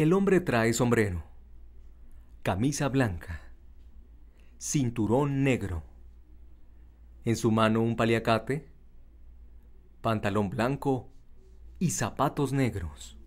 El hombre trae sombrero, camisa blanca, cinturón negro, en su mano un paliacate, pantalón blanco y zapatos negros.